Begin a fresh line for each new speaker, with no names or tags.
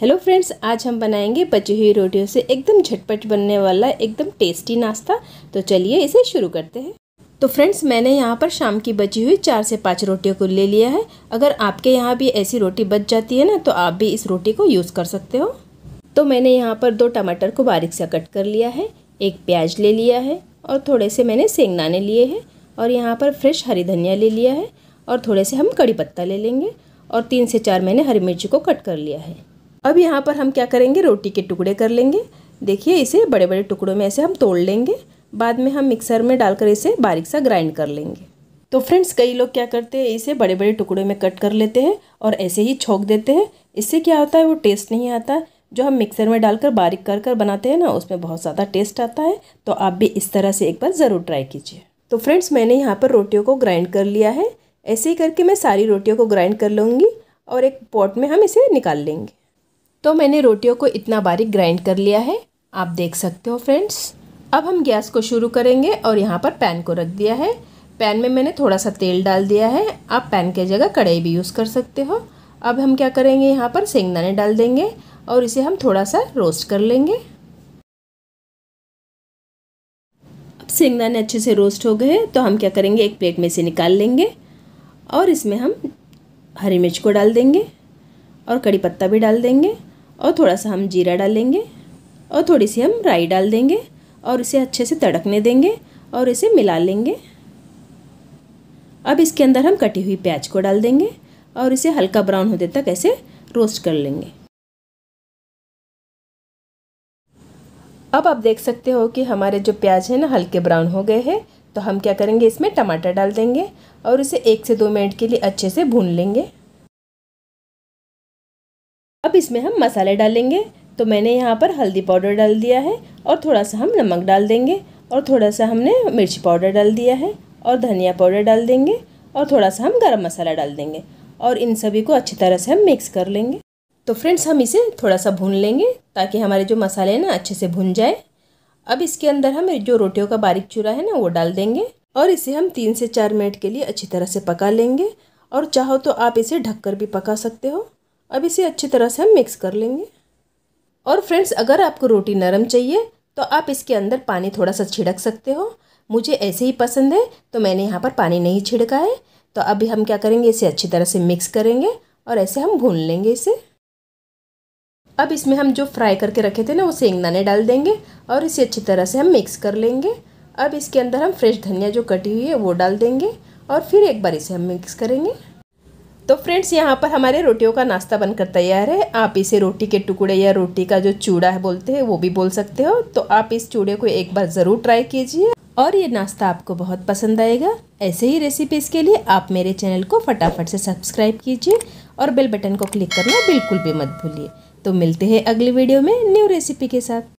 hello friends आज हम बनाएंगे बची हुई रोटियों से एकदम झटपट बनने वाला एकदम टेस्टी नाश्ता तो चलिए इसे शुरू करते हैं तो फ्रेंड्स मैंने यहाँ पर शाम की बची हुई चार से पाँच रोटियों को ले लिया है अगर आपके यहाँ भी ऐसी रोटी बच जाती है ना तो आप भी इस रोटी को यूज़ कर सकते हो तो मैंने यहाँ पर दो टमाटर को बारीक सा कट कर लिया है एक प्याज ले लिया है और थोड़े से मैंने सेंगनाने लिए हैं और यहाँ पर फ्रेश हरी धनिया ले लिया है और थोड़े से हम कड़ी पत्ता ले लेंगे और तीन से चार मैंने हरी मिर्ची को कट कर लिया है अब यहाँ पर हम क्या करेंगे रोटी के टुकड़े कर लेंगे देखिए इसे बड़े बड़े टुकड़ों में ऐसे हम तोड़ लेंगे बाद में हम मिक्सर में डालकर इसे बारीक सा ग्राइंड कर लेंगे तो फ्रेंड्स कई लोग क्या करते हैं इसे बड़े बड़े टुकड़ों में कट कर लेते हैं और ऐसे ही छोंक देते हैं इससे क्या होता है वो टेस्ट नहीं आता जो हम मिक्सर में डालकर बारीक कर कर बनाते हैं ना उसमें बहुत ज़्यादा टेस्ट आता है तो आप भी इस तरह से एक बार ज़रूर ट्राई कीजिए तो फ्रेंड्स मैंने यहाँ पर रोटियों को ग्राइंड कर लिया है ऐसे ही करके मैं सारी रोटियों को ग्राइंड कर लूँगी और एक पॉट में हम इसे निकाल लेंगे तो मैंने रोटियों को इतना बारीक ग्राइंड कर लिया है आप देख सकते हो फ्रेंड्स अब हम गैस को शुरू करेंगे और यहाँ पर पैन को रख दिया है पैन में मैंने थोड़ा सा तेल डाल दिया है आप पैन की जगह कढ़ाई भी यूज़ कर सकते हो अब हम क्या करेंगे यहाँ पर सेंगदाने डाल देंगे और इसे हम थोड़ा सा रोस्ट कर लेंगे अब सेंगदाने अच्छे से रोस्ट हो गए तो हम क्या करेंगे एक प्लेट में से निकाल लेंगे और इसमें हम हरी मिर्च को डाल देंगे और कड़ी पत्ता भी डाल देंगे और थोड़ा सा हम जीरा डालेंगे और थोड़ी सी हम राई डाल देंगे और इसे अच्छे से तड़कने देंगे और इसे मिला लेंगे अब इसके अंदर हम कटी हुई प्याज को डाल देंगे और इसे हल्का ब्राउन होने तक ऐसे रोस्ट कर लेंगे अब आप देख सकते हो कि हमारे जो प्याज है ना हल्के ब्राउन हो गए हैं तो हम क्या करेंगे इसमें टमाटर डाल देंगे और इसे एक से दो मिनट के लिए अच्छे से भून लेंगे अब इसमें हम मसाले डालेंगे तो मैंने यहाँ पर हल्दी पाउडर डाल दिया है और थोड़ा सा हम नमक डाल देंगे और थोड़ा सा हमने मिर्ची पाउडर डाल दिया है और धनिया पाउडर डाल देंगे और थोड़ा सा हम गरम मसाला डाल देंगे और इन सभी को अच्छी तरह से हम मिक्स कर लेंगे तो फ्रेंड्स हम इसे थोड़ा सा भून लेंगे ताकि हमारे जो मसाले हैं ना अच्छे से भून जाए अब इसके अंदर हम जो रोटियों का बारीक चूरा है ना वो डाल देंगे और इसे हम तीन से चार मिनट के लिए अच्छी तरह से पका लेंगे और चाहो तो आप इसे ढककर भी पका सकते हो अब इसे अच्छी तरह से हम मिक्स कर लेंगे और फ्रेंड्स अगर आपको रोटी नरम चाहिए तो आप इसके अंदर पानी थोड़ा सा छिड़क सकते हो मुझे ऐसे ही पसंद है तो मैंने यहाँ पर पानी नहीं छिड़का है तो अभी हम क्या करेंगे इसे अच्छी तरह से मिक्स करेंगे और ऐसे हम भून लेंगे इसे अब इसमें हम जो फ्राई करके रखे थे ना वो सेंगदाने डाल देंगे और इसे अच्छी तरह से हम मिक्स कर लेंगे अब इसके अंदर हम फ्रेश धनिया जो कटी हुई है वो डाल देंगे और फिर एक बार इसे हम मिक्स करेंगे तो फ्रेंड्स यहाँ पर हमारे रोटियों का नाश्ता बनकर तैयार है आप इसे रोटी के टुकड़े या रोटी का जो चूड़ा है बोलते हैं वो भी बोल सकते हो तो आप इस चूड़े को एक बार ज़रूर ट्राई कीजिए और ये नाश्ता आपको बहुत पसंद आएगा ऐसे ही रेसिपीज़ के लिए आप मेरे चैनल को फटाफट से सब्सक्राइब कीजिए और बेल बटन को क्लिक करना बिल्कुल भी मत भूलिए तो मिलते हैं अगली वीडियो में न्यू रेसिपी के साथ